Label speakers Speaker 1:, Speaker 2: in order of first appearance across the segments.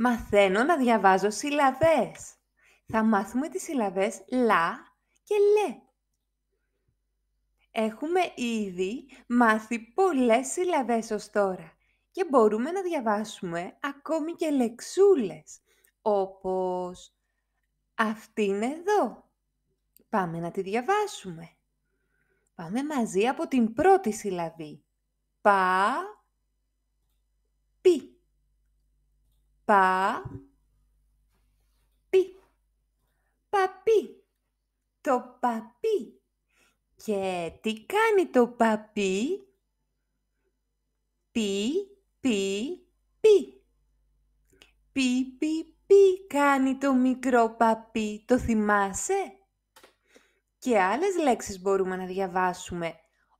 Speaker 1: Μαθαίνω να διαβάζω συλλαβές. Θα μάθουμε τις συλλαβές λα και λε. Έχουμε ήδη μάθει πολλές συλλαβές ως τώρα και μπορούμε να διαβάσουμε ακόμη και λεξούλες, όπως αυτήν εδώ. Πάμε να τη διαβάσουμε. Πάμε μαζί από την πρώτη συλλαβή. Πα, πα, πι, παπί, το παπί. Και τι κάνει το παπί, πι, πι, πι. Πι, πι, πι κάνει το μικρό παπί, το θυμάσαι? Και άλλες λέξεις μπορούμε να διαβάσουμε,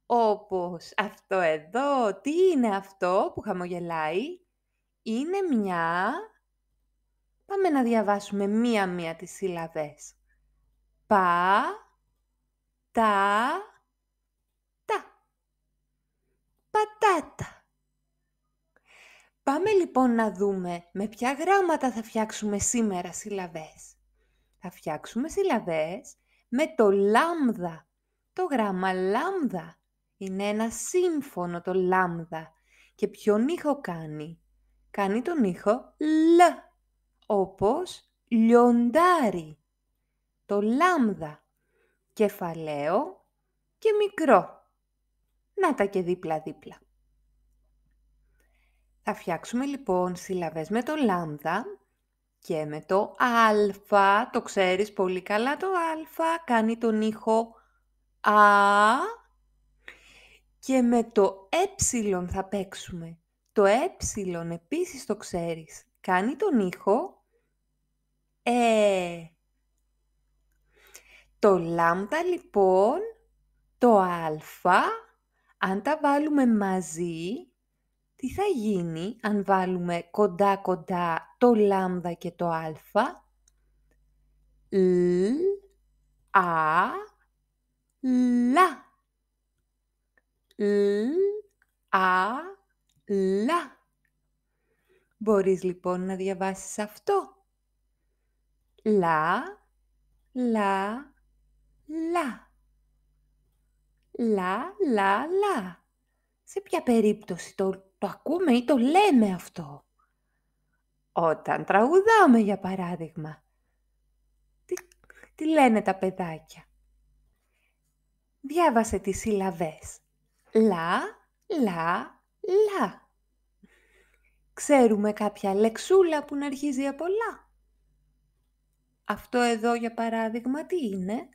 Speaker 1: όπως αυτό εδώ, τι είναι αυτό που χαμογελάει είναι μια... Πάμε να διαβάσουμε μία-μία τις σύλλαβες. Πα, τα, τα. Πατάτα. Πάμε λοιπόν να δούμε με ποια γράμματα θα φτιάξουμε σήμερα σύλλαβες. Θα φτιάξουμε σύλλαβες με το λάμδα. Το γράμμα λάμδα. Είναι ένα σύμφωνο το λάμδα. Και ποιον ήχο κάνει κάνει τον ήχο λ, όπως λιοντάρι, το λάμδα, κεφαλαίο και μικρό. Να τα και δίπλα-δίπλα. Θα φτιάξουμε λοιπόν συλλαβές με το λάμδα και με το αλφά, το ξέρεις πολύ καλά, το α κάνει τον ήχο α και με το ε θα παίξουμε το ε επίσης το ξέρεις. Κάνει τον ήχο ε. Το λάμδα λοιπόν, το α, αν τα βάλουμε μαζί, τι θα γίνει αν βάλουμε κοντά κοντά το λάμδα και το α. Λ, α, λα. Λ, α, λα. Μπορείς λοιπόν να διαβάσεις αυτό. Λα, λα, λα. Λα, λα, λα. Σε ποια περίπτωση το, ακούμε ή το λέμε αυτό. Όταν τραγουδάμε, για παράδειγμα. Τι, τι λένε τα παιδάκια. Διάβασε τις συλλαβές. Λα, λα, λα. Ξέρουμε κάποια λεξούλα που να αρχίζει από λα. Αυτό εδώ για παράδειγμα τι είναι.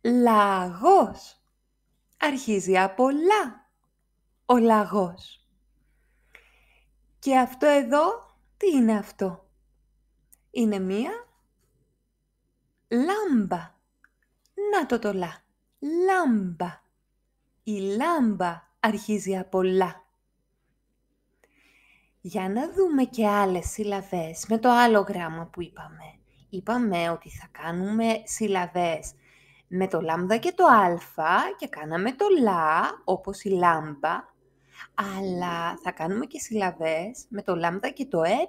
Speaker 1: Λαγός. Αρχίζει από λα. Ο λαγός. Και αυτό εδώ τι είναι αυτό. Είναι μία λάμπα. Να το το λα. Λάμπα. Η λάμπα αρχίζει από λα. Για να δούμε και άλλες συλλαβές με το άλλο γράμμα που είπαμε. Είπαμε ότι θα κάνουμε συλλαβές με το λάμδα και το α και κάναμε το λα όπως η λάμπα, αλλά θα κάνουμε και συλλαβές με το λάμδα και το ε.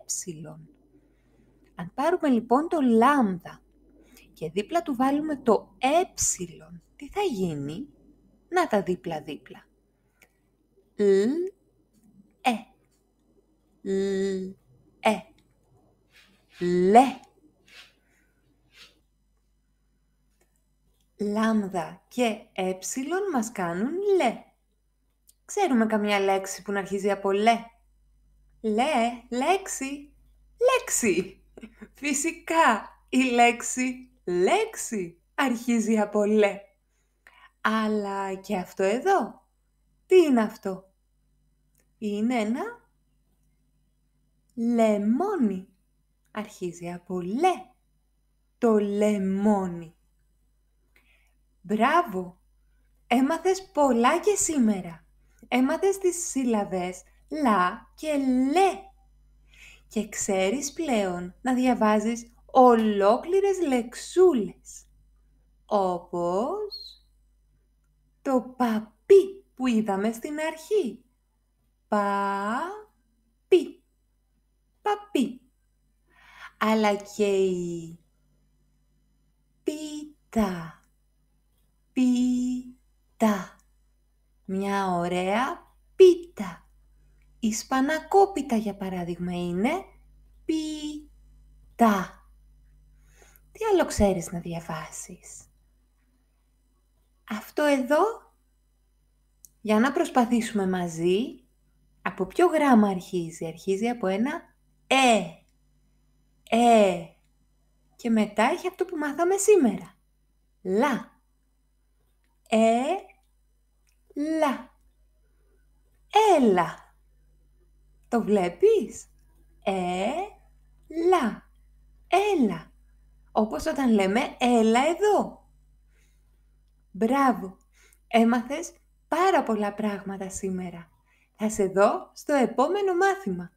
Speaker 1: Αν πάρουμε λοιπόν το λάμδα και δίπλα του βάλουμε το ε, τι θα γίνει? Να τα δίπλα δίπλα. E. l ε e. λε Λάμδα και έψιλον ε μας κάνουν λε. Ξέρουμε καμιά λέξη που να αρχίζει από λε. Λε, λέξη, λέξη. Φυσικά η λέξη λέξη αρχίζει από λε. Αλλά και αυτό εδώ. Τι είναι αυτό είναι ένα λεμόνι. Αρχίζει από λε. Το λεμόνι. Μπράβο! Έμαθες πολλά και σήμερα. Έμαθες τις σύλλαβες λα και λε. Και ξέρεις πλέον να διαβάζεις ολόκληρες λεξούλες. Όπως το παπί που είδαμε στην αρχή παπί, παπί. Αλλά και η πίτα, πίτα. Μια ωραία πίτα. Η σπανακόπιτα για παράδειγμα είναι πίτα. Τι άλλο ξέρεις να διαβάσεις. Αυτό εδώ, για να προσπαθήσουμε μαζί, από ποιο γράμμα αρχίζει. Αρχίζει από ένα ε. Ε. Και μετά έχει αυτό που μάθαμε σήμερα. Λα. Ε. Λα. Έλα. Το βλέπεις. Ε. Λα. Έλα. Όπως όταν λέμε έλα εδώ. Μπράβο. Έμαθες πάρα πολλά πράγματα σήμερα. Θα σε δω στο επόμενο μάθημα.